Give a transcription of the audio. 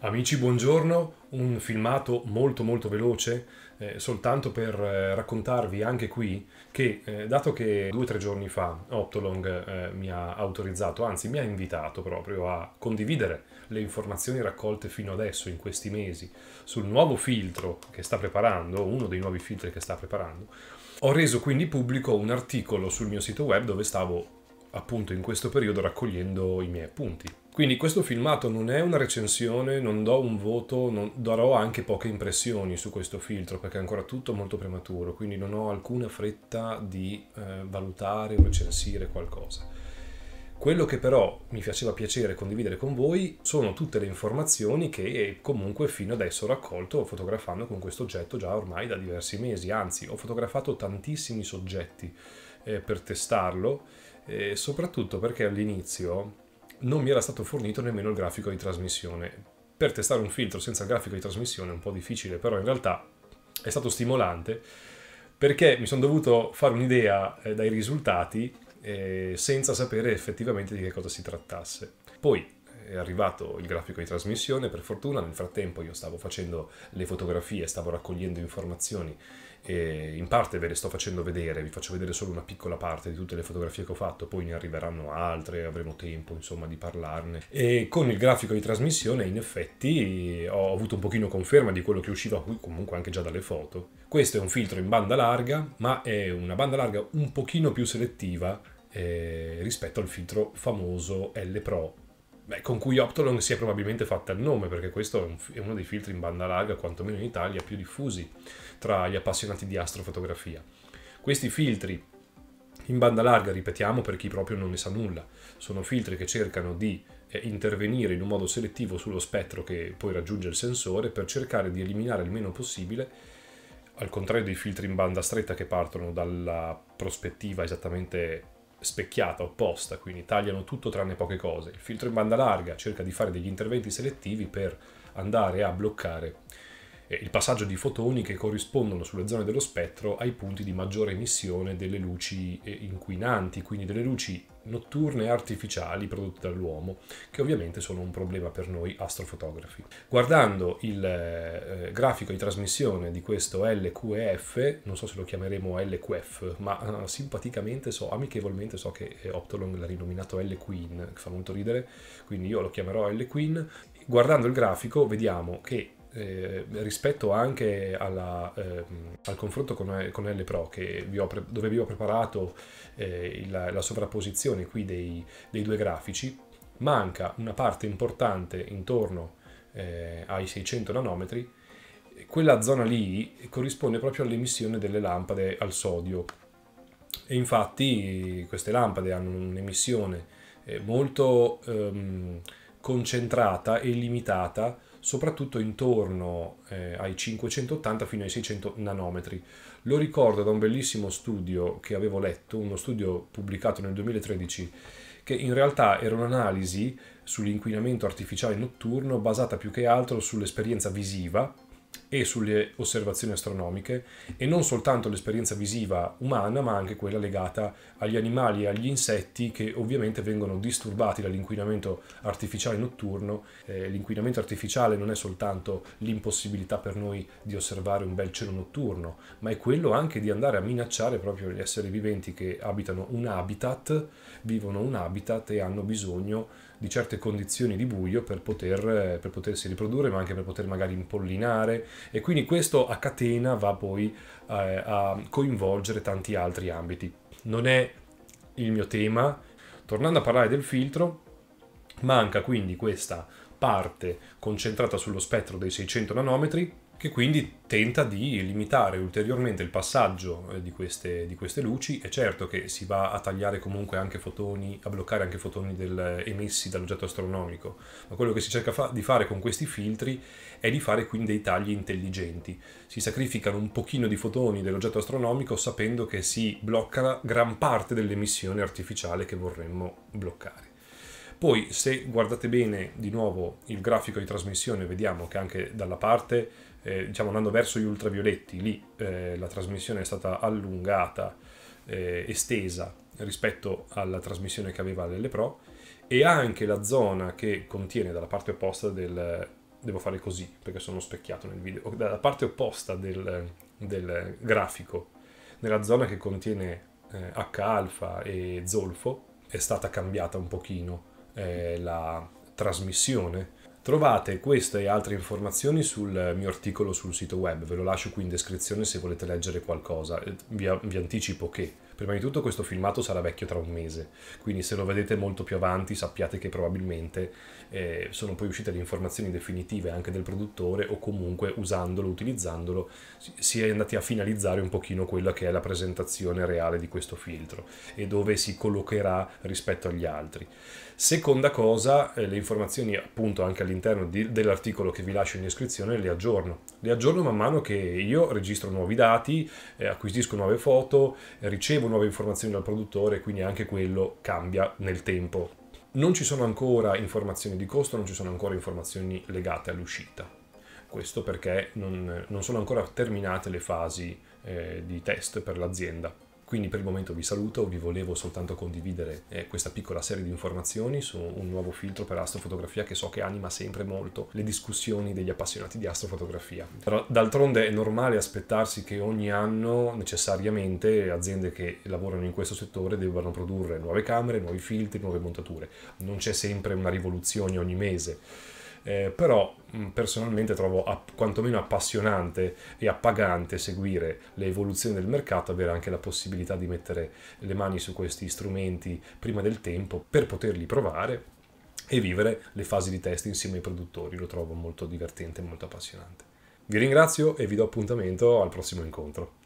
Amici, buongiorno, un filmato molto molto veloce, eh, soltanto per eh, raccontarvi anche qui che, eh, dato che due o tre giorni fa Optolong eh, mi ha autorizzato, anzi mi ha invitato proprio a condividere le informazioni raccolte fino adesso, in questi mesi, sul nuovo filtro che sta preparando, uno dei nuovi filtri che sta preparando, ho reso quindi pubblico un articolo sul mio sito web dove stavo appunto in questo periodo raccogliendo i miei appunti quindi questo filmato non è una recensione, non do un voto, non, darò anche poche impressioni su questo filtro perché è ancora tutto molto prematuro, quindi non ho alcuna fretta di eh, valutare o recensire qualcosa. Quello che però mi faceva piacere condividere con voi sono tutte le informazioni che comunque fino adesso ho raccolto fotografando con questo oggetto già ormai da diversi mesi, anzi ho fotografato tantissimi soggetti eh, per testarlo, eh, soprattutto perché all'inizio non mi era stato fornito nemmeno il grafico di trasmissione. Per testare un filtro senza il grafico di trasmissione è un po' difficile, però in realtà è stato stimolante perché mi sono dovuto fare un'idea eh, dai risultati eh, senza sapere effettivamente di che cosa si trattasse. Poi è arrivato il grafico di trasmissione, per fortuna nel frattempo io stavo facendo le fotografie, stavo raccogliendo informazioni e in parte ve le sto facendo vedere, vi faccio vedere solo una piccola parte di tutte le fotografie che ho fatto, poi ne arriveranno altre, avremo tempo insomma di parlarne. E con il grafico di trasmissione in effetti ho avuto un pochino conferma di quello che usciva comunque anche già dalle foto. Questo è un filtro in banda larga, ma è una banda larga un pochino più selettiva eh, rispetto al filtro famoso L Pro beh, con cui Optolong si è probabilmente fatta il nome, perché questo è, un, è, uno dei filtri in banda larga, quantomeno in Italia, più diffusi tra gli appassionati di astrofotografia. Questi filtri in banda larga, ripetiamo, per chi proprio non ne sa nulla, sono filtri che cercano di eh, intervenire in un modo selettivo sullo spettro che poi raggiunge il sensore per cercare di eliminare il meno possibile al contrario dei filtri in banda stretta che partono dalla prospettiva esattamente specchiata, opposta, quindi tagliano tutto tranne poche cose. Il filtro in banda larga cerca di fare degli interventi selettivi per andare a bloccare il passaggio di fotoni che corrispondono sulle zone dello spettro ai punti di maggiore emissione delle luci eh, inquinanti, quindi delle luci notturne artificiali prodotte dall'uomo, che ovviamente sono un problema per noi astrofotografi. Guardando il eh, grafico di trasmissione di questo LQF, non so se lo chiameremo LQF, ma eh, simpaticamente so, amichevolmente so che eh, Optolong l'ha rinominato LQueen, che fa molto ridere, quindi io lo chiamerò LQueen. Guardando il grafico vediamo che eh, rispetto anche alla, eh, al confronto con, con L Pro vi ho, dove vi ho preparato eh, la, la, sovrapposizione qui dei, dei, due grafici manca una parte importante intorno eh, ai 600 nanometri quella zona lì corrisponde proprio all'emissione delle lampade al sodio e infatti queste lampade hanno un'emissione eh, molto ehm, concentrata e limitata soprattutto intorno eh, ai 580 fino ai 600 nanometri. Lo ricordo da un bellissimo studio che avevo letto, uno studio pubblicato nel 2013, che in realtà era un'analisi sull'inquinamento artificiale notturno basata più che altro sull'esperienza visiva e sulle osservazioni astronomiche e non soltanto l'esperienza visiva umana ma anche quella legata agli animali e agli insetti che ovviamente vengono disturbati dall'inquinamento artificiale notturno. Eh, l'inquinamento artificiale non è soltanto l'impossibilità per noi di osservare un bel cielo notturno ma è quello anche di andare a minacciare proprio gli esseri viventi che abitano un habitat, vivono un habitat e hanno bisogno di certe condizioni di buio per, poter, eh, per potersi riprodurre, ma anche per poter magari impollinare. E quindi questo a catena va poi eh, a coinvolgere tanti altri ambiti. Non è il mio tema. Tornando a parlare del filtro, manca quindi questa parte concentrata sullo spettro dei 600 nanometri che quindi tenta di limitare ulteriormente il passaggio eh, di queste, di queste, luci. È certo che si va a tagliare comunque anche fotoni, a bloccare anche fotoni del, eh, emessi dall'oggetto astronomico, ma quello che si cerca fa, di fare con questi filtri è di fare quindi dei tagli intelligenti. Si sacrificano un pochino di fotoni dell'oggetto astronomico sapendo che si blocca gran parte dell'emissione artificiale che vorremmo bloccare. Poi se guardate bene di nuovo il grafico di trasmissione, vediamo che anche dalla parte, eh, diciamo andando verso gli ultravioletti, lì eh, la trasmissione è stata allungata, eh, estesa rispetto alla trasmissione che aveva l'L Pro e anche la zona che contiene dalla parte opposta del... devo fare così perché sono specchiato nel video, dalla parte opposta del, del grafico, nella zona che contiene H-alfa eh, e zolfo, è stata cambiata un pochino eh, la trasmissione. Trovate queste e altre informazioni sul mio articolo sul sito web, ve lo lascio qui in descrizione se volete leggere qualcosa, eh, vi, vi anticipo che Prima di tutto questo filmato sarà vecchio tra un mese, quindi se lo vedete molto più avanti sappiate che probabilmente eh, sono poi uscite le informazioni definitive anche del produttore o comunque usandolo, utilizzandolo, si è andati a finalizzare un pochino quella che è la presentazione reale di questo filtro e dove si collocherà rispetto agli altri. Seconda cosa, eh, le informazioni appunto anche all'interno dell'articolo che vi lascio in descrizione le aggiorno. Le aggiorno man mano che io registro nuovi dati, eh, acquisisco nuove foto, ricevo ricevo nuove informazioni dal produttore, quindi anche quello cambia nel tempo. Non ci sono ancora informazioni di costo, non ci sono ancora informazioni legate all'uscita. Questo perché non, non sono ancora terminate le fasi eh, di test per l'azienda. Quindi per il momento vi saluto, vi volevo soltanto condividere eh, questa piccola serie di informazioni su un nuovo filtro per astrofotografia che so che anima sempre molto le discussioni degli appassionati di astrofotografia. D'altronde è normale aspettarsi che ogni anno necessariamente aziende che lavorano in questo settore debbano produrre nuove camere, nuovi filtri, nuove montature. Non c'è sempre una rivoluzione ogni mese eh, però mm, personalmente trovo app quantomeno appassionante e appagante seguire le evoluzioni del mercato, avere anche la possibilità di mettere le mani su questi strumenti prima del tempo per poterli provare e vivere le fasi di test insieme ai produttori, lo trovo molto divertente e molto appassionante. Vi ringrazio e vi do appuntamento al prossimo incontro.